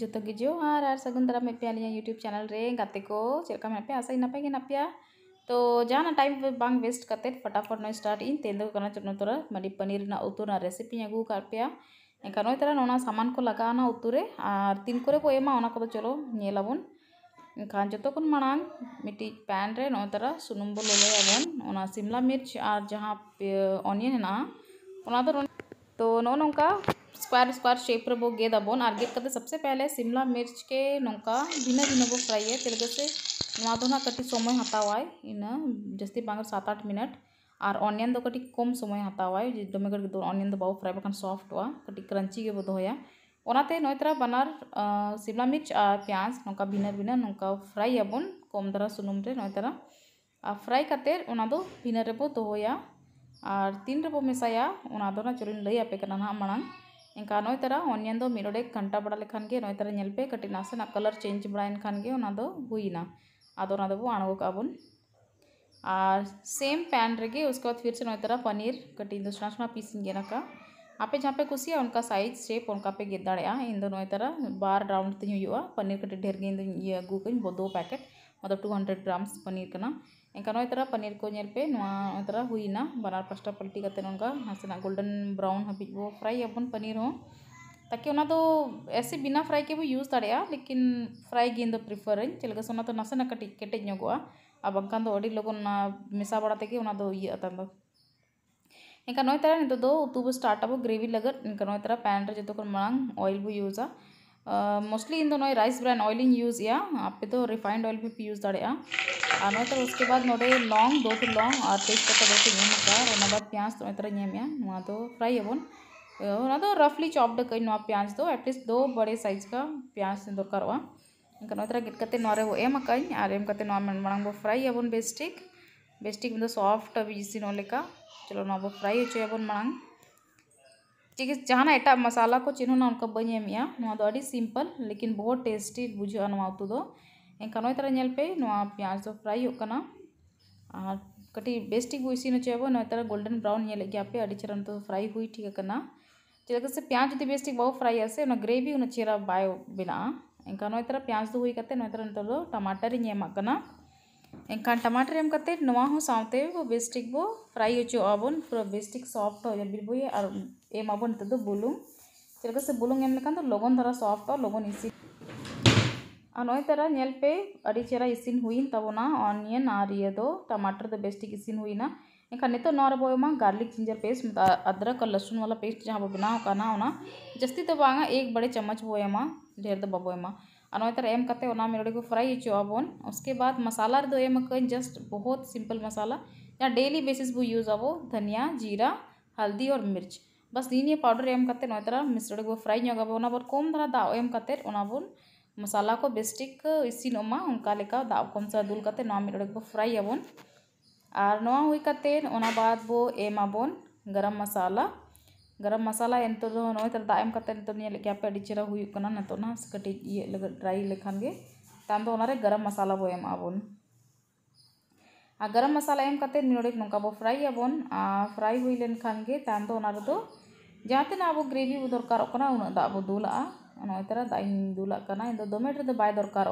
जो तो जो आर सगुन दारा मेपे अली यूट्यूब चैनल गाते को चलका मे पे आशा नपे नपे तो जहाँ टाइम बांग वेस्ट करते फटाफट ना स्टार्ट इन तेल चुपना तरह मानी पनीर उतुना रेसिपी अगू कर पे एंखान नई तरह ना सामान को लगाना उतुरे और तीन को एमा चलो नेलाबन एखान जो खांग मिट्टी पैन रे नो तरह सुनूम बो लगे सिमला मिर्च और जहाँ अनियन है तो ᱱᱚᱜᱼᱚ स्क्वायर स्क्वायर शेप रो बो गेदा बोन और गेद सबसे पहले शिमला मिर्च के नौका भिना भिना बो फ्राई है तेलगे से कटी समय हतावाय इन जस्ती बांगर सात आठ मिनट और ऑनियन दो कटी कम समय हतावाय दमे गड़ ऑनियन दो बाबू फ्राई बखान सॉफ्ट हुआ कटी क्रंची के बो दोया ओनाते तरह बनार शिमला मिर्च और प्याज नौका भिना भिना नौका फ्राई आबन कम दारा सुनूम नई तरह फ्राई करते ओना दो भिन्न रे ᱟᱨ ᱛᱤᱱ ᱨᱮᱵᱚ ᱢᱮᱥᱟᱭᱟ ᱚᱱᱟ ᱫᱚ ᱱᱟᱜ ᱪᱚᱞᱤᱧ ᱞᱟᱹᱭ ᱟᱯᱮ ᱠᱟᱱᱟ ᱱᱟᱜ ᱢᱟᱲᱟᱝ ᱮᱱᱠᱟ ᱱᱚᱭ ᱛᱟᱨᱟ ᱚᱱᱤᱭᱚᱱ ᱫᱚ ᱢᱤᱫ ᱚᱸᱰᱮ ᱜᱷᱟᱱᱴᱟ ᱵᱟᱲᱟ ᱞᱮᱠᱷᱟᱱ ᱜᱮ ᱱᱚᱭ ᱛᱟᱨᱟ ᱧᱮᱞ ᱯᱮ ᱠᱟᱹᱴᱤᱡ ᱱᱟᱥᱮᱱᱟᱜ ᱠᱟᱞᱟᱨ ᱪᱮᱧᱡᱽ ᱵᱟᱲᱟᱭᱮᱱ ᱠᱷᱟᱱ ᱜᱮ ᱚᱱᱟ ᱫᱚ ᱦᱩᱭᱱᱟ ᱟᱫᱚ ᱚᱱᱟ ᱫᱚᱵᱚ ᱟᱬᱜᱚ ᱠᱟᱜᱼᱟ ᱵᱚᱱ और सेम पैन रगे उसके बाद फिर से नई तरह पनीर कटी दूसरा सुना पीसिंग गेना आपे जहाँ पे कुछ उनका साइज शेप उनका पे गेद दाड़ा इन नई तरह बार राउंड तीन पनीर कटी ढेर गे अगू दो पैकेट मतलब टू हंड्रेड ग्राम्स पनीर करना एंकरा पनीर को पे तरह हुईना बनार पास्टा पलटी ना गोल्डन ब्राउन हाँ वो फ्राई अब पनीर हो ताकि ऐसे बिना फ्राई के भी यूज दाड़ा लेकिन फ्राई गेंद प्रिफर चलगे नसेना कटी केटेज और बाखानी लगन मेसा बड़ा के उतम इंका नई तरह नित उतु स्टार्ट ग्रेवी लगे इंका नई तरह पैन जो मांग ऑयल बो यूजा मोस्टली इन द नोए राइस ब्रैन ऑयलिंग यूज या आप पे तो रिफाइंड ऑयल भी यूज दें तो उसके बाद नोए लॉन्ग दो लंग लॉन्ग और तेज पत्ता दो फिर प्याज तो इतना तो फ्राई uh, अब तो रफली चॉप्ड प्याज तो एटलीस्ट दो बड़े साइज का प्याज दरकार इंकर गिट करते नोरे मांग फ्राई अब बेस्टिक बेस्टिक सॉफ्ट अभी जिस चलो ना फ्राई हो मांग ᱪᱤᱠᱤ ᱡᱟᱦᱟᱱᱟᱜ ᱮᱴᱟᱜ ᱢᱚᱥᱟᱞᱟ ᱠᱚ ᱪᱮᱱᱦᱚᱱᱟ ᱚᱱᱠᱟ ᱵᱟᱹᱧ ᱮᱢᱮᱜᱼᱟ ᱱᱚᱣᱟ ᱫᱚ ᱟᱹᱰᱤ ᱥᱤᱢᱯᱚᱞ ᱞᱮᱠᱤᱱ ᱵᱚᱦᱩᱛ ᱴᱮᱥᱴᱤ ᱵᱩᱡᱷᱟᱹᱜᱼᱟ ᱱᱚᱣᱟ ᱩᱛᱩ ᱫᱚ ᱮᱱᱠᱷᱟᱱ ᱱᱚᱜᱼᱚᱭ ᱛᱟᱨᱟ ᱧᱮᱞ ᱯᱮ ᱱᱚᱣᱟ ᱯᱮᱸᱭᱟᱡᱽ ᱫᱚ ᱯᱷᱨᱟᱭ ᱦᱩᱭᱩᱜ ᱠᱟᱱᱟ ᱟᱨ ᱠᱟᱹᱴᱤᱡ ᱵᱮᱥ ᱴᱷᱤᱠ ᱵᱚ ᱤᱥᱤᱱ ᱦᱚᱪᱚᱭᱟᱵᱚ ᱱᱚᱜᱼᱚᱭ ᱛᱟᱨᱟ ᱜᱳᱞᱰᱮᱱ ᱵᱨᱟᱣᱩᱱ ᱧᱮᱞᱮᱫ ᱜᱮᱭᱟ ᱯᱮ ᱟᱹᱰᱤ ᱪᱮᱦᱨᱟ ᱱᱤᱛᱚᱜ ᱯᱷᱨᱟᱭ ᱦᱩᱭ ᱴᱷᱤᱠ ᱟᱠᱟᱱᱟ ᱪᱮᱫᱟᱜ ᱥᱮ ᱯᱮᱸᱭᱟᱡᱽ ᱡᱩᱫᱤ ᱵᱮᱥ ᱴᱷᱤᱠ ᱵᱟᱵᱚ ᱯᱷᱨᱟᱭᱟ ᱥᱮ ᱚᱱᱟ ᱜᱨᱮᱵᱷᱤ ᱩᱱᱟᱹᱜ ᱪᱮᱦᱨᱟ ᱵᱟᱭ ᱵᱮᱱᱟᱜᱼᱟ ᱮᱱᱠᱷᱟᱱ ᱱᱚᱜᱼᱚᱭ ᱛᱟᱨᱟ ᱯᱮᱸᱭᱟᱡᱽ ᱫᱚ ᱦᱩᱭ ᱠᱟᱛᱮ ᱱᱚᱜᱼᱚᱭ ᱛᱟᱨᱟ ᱱᱤᱛᱚᱜ ᱫᱚ ᱴᱟᱢᱟᱴᱟᱨᱤᱧ ᱮᱢᱟᱜ ᱠᱟᱱᱟ ᱮᱱᱠᱷᱟन टमाटर एम करते नवा हो सावते वो बेस्टिक वो फ्राई हो चो अबन पूरा बेस्टिक सॉफ्ट हो जाए बिल्कुल और एम ᱱᱤᱛᱚᱜ ᱫᱚ ᱵᱩᱞᱩᱝ ᱪᱮᱫ ᱞᱮᱠᱟ ᱥᱮ ᱵᱩᱞᱩᱝ ᱮᱢ ᱞᱮᱠᱷᱟᱱ ᱫᱚ ᱞᱚᱜᱚᱱ ᱫᱷᱟᱨᱟ ᱥᱚᱯᱷᱴᱼᱟ और नई तरह नलपे अड़ी चेहरा इसीन हुईनताबना तबना ऑनियन और ये दो टमाटर दो बेस्ट इसीन हुईना एखा नितोग नोरबोमा गार्लिक जिंजर पेस्ट मत अदरक और लहसुन वाला पेस्ट जहाँ बनाव करना जस्ती तो बांगा एक बड़े चम्मच बोमा ढेर दो बाबोमा और नई तरह एम करते मेरे को फ्राई हचोबन उसके बाद मसाला दो एम कहीं जस्ट बहुत सिंपल मसाला जहाँ डेली बेसिस बो यूज आबो धनिया जीरा हल्दी और मिर्च बस धनिया पाउडर एम करते नय तरह मिश्रण को फ्राई नोगा कम धारा दाव एम कते मसाला को बेस्टिक इसीन मा उनका लेका दाव कम सा दुल करते नवा मिड बो फ्राई अबन और ना हुई बाद बो एम अबन गरम मसाला गरम मसाला एंतो दो नय तरह दाव एम करते तो होना के डिचरा हुई तो ना कटी ये लग ड्राई लेखान गे तो गरम मसाला बो एम अबन आ गरम मसाला एम कते निड़क नोका बो फ्राई अबन आ फ्राई हुई खान गे तो ᱡᱟᱦᱟᱸ अब ग्रेवी बो दरकार ᱫᱚᱨᱠᱟᱨᱚᱜ ᱠᱟᱱᱟ ᱩᱱᱟᱹᱜ ᱫᱟᱜ ᱵᱚ ᱫᱩᱞᱟᱜᱼᱟ ᱱᱚᱜᱼᱚᱭ ᱛᱟᱨᱟ दरकार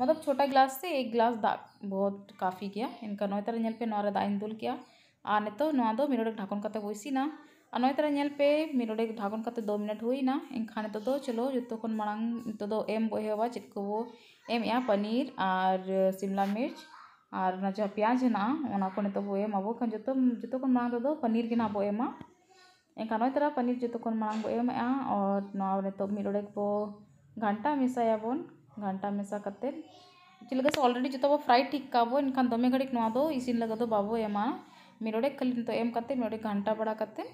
मतलब छोटा ग्लास से एक ग्लास दा बहुत काफ़ी गया इनका नई तरह पे नॉरे दाग इन दूल किया आ नितो मिनट ढाकन करते बसिना और नई तरह पे मिनट ढाकन करते दो मिनट होना इनखा नितो चलो जो खन मांग नितो एम बहुत चेक को वो एम पनीर और शिमला मिर्च और जो प्याज हेना को नितो बो एम अब जो जो खन मांग पनीर के ना बो एमा एंका नई तरह पनीर जो को मांग बो एम और मिले बो घंटा मेसा बोन घंटा मेसा करते चलगे से ऑलरेडी जो बो फ्राई ठीक का बो इनखान दमे घड़ी ना दो इसीन लगा तो बाबो एमा मिलोड़े खाली तो एम करते मिलोड़े घंटा बड़ा करते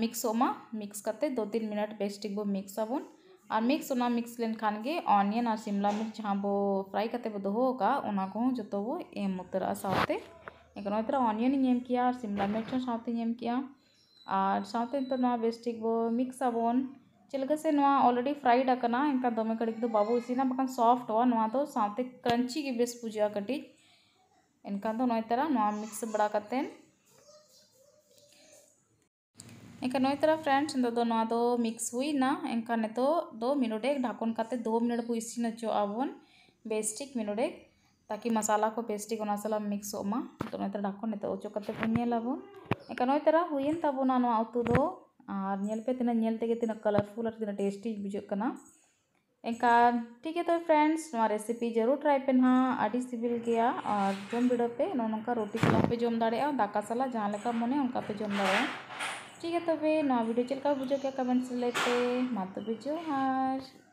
मिक्स होमा मिक्स करते दो तीन मिनट बेस्ट बो मिक्स आबोन और मिक्स होना मिक्स लेन खान के ऑनियन और शिमला मिर्च जहाँ बो फ्राई करते बो दो का जो बो एम उतरा साथ एक नई ऑनियन ही शिमला मिर्च साथ ही ᱟᱨ ᱥᱟᱶᱛᱮ ᱱᱤᱛᱚᱜ ᱱᱚᱣᱟ ᱵᱮᱥ ᱴᱷᱤᱠ ᱵᱚᱱ ᱢᱤᱠᱥ ᱟᱵᱚᱱ ᱪᱮᱫ ᱞᱮᱠᱟ ᱥᱮ ᱱᱚᱣᱟ ᱚᱞᱨᱮᱰᱤ ᱯᱷᱨᱟᱭᱤᱰ ᱟᱠᱟᱱᱟ ᱮᱱᱠᱷᱟᱱ ᱫᱚᱢᱮ ᱠᱟᱹᱴᱤᱡ ᱫᱚ ᱵᱟᱵᱚ ᱤᱥᱤᱱᱟ ᱵᱟᱠᱷᱟᱱ ᱥᱚᱯᱷᱴᱚᱜᱼᱟ ᱱᱚᱣᱟ ᱫᱚ ᱥᱟᱶᱛᱮ ᱠᱨᱟᱧᱪᱤ ᱜᱮ ᱵᱮᱥ ᱵᱩᱡᱷᱟᱹᱜᱼᱟ ᱠᱟᱹᱴᱤᱡ ᱮᱱᱠᱷᱟᱱ ᱫᱚ ᱱᱚᱜᱼᱚᱭ ᱛᱟᱨᱟ ᱱᱚᱣᱟ ᱢᱤᱠᱥ ᱵᱟᱲᱟ ᱠᱟᱛᱮᱫ ᱮᱱᱠᱷᱟᱱ ᱱᱚᱜᱼᱚᱭ ᱛᱟᱨᱟ ᱯᱷᱨᱮᱱᱰᱥ ᱱᱤᱛᱚᱜ ᱫᱚ ᱱᱚᱣᱟ ᱫᱚ ᱢᱤᱠᱥ ᱦᱩᱭᱱᱟ ᱮᱱᱠᱷᱟᱱ ᱱᱤᱛᱚᱜ ᱫᱚ ᱢᱤᱱᱩᱰᱮᱠ ᱰᱷᱟᱠᱚᱱ ᱠᱟᱛᱮ ᱫᱩ ᱢᱤᱱᱤᱴ ᱵᱚ ᱤᱥᱤᱱ ᱦᱚᱪᱚ ᱟᱵᱚᱱ ᱵᱮᱥ ᱴᱷᱤᱠ ᱢᱤᱱᱩᱰᱮᱠ ताकि मसाला को पेस्टी को मसाला मिक्स होमा तो नोई तरह ढाको नित उचो करते नेलाबन एका कलरफुल और टेस्टी बुझेना कना ठीक है तो फ्रेंड्स नोआ रेसिपी जरूर ट्राई पे ना आड़ी सिबिल गया और जम वीडियो पे नो नोका रोटी सला पे जम दाड़े दाका सला जहाँ लेका मने पे जम दाड़े ठीक है तबे तो नोआ वीडियो चलका बुझे कमेंट्स लेते मातो बिजो हार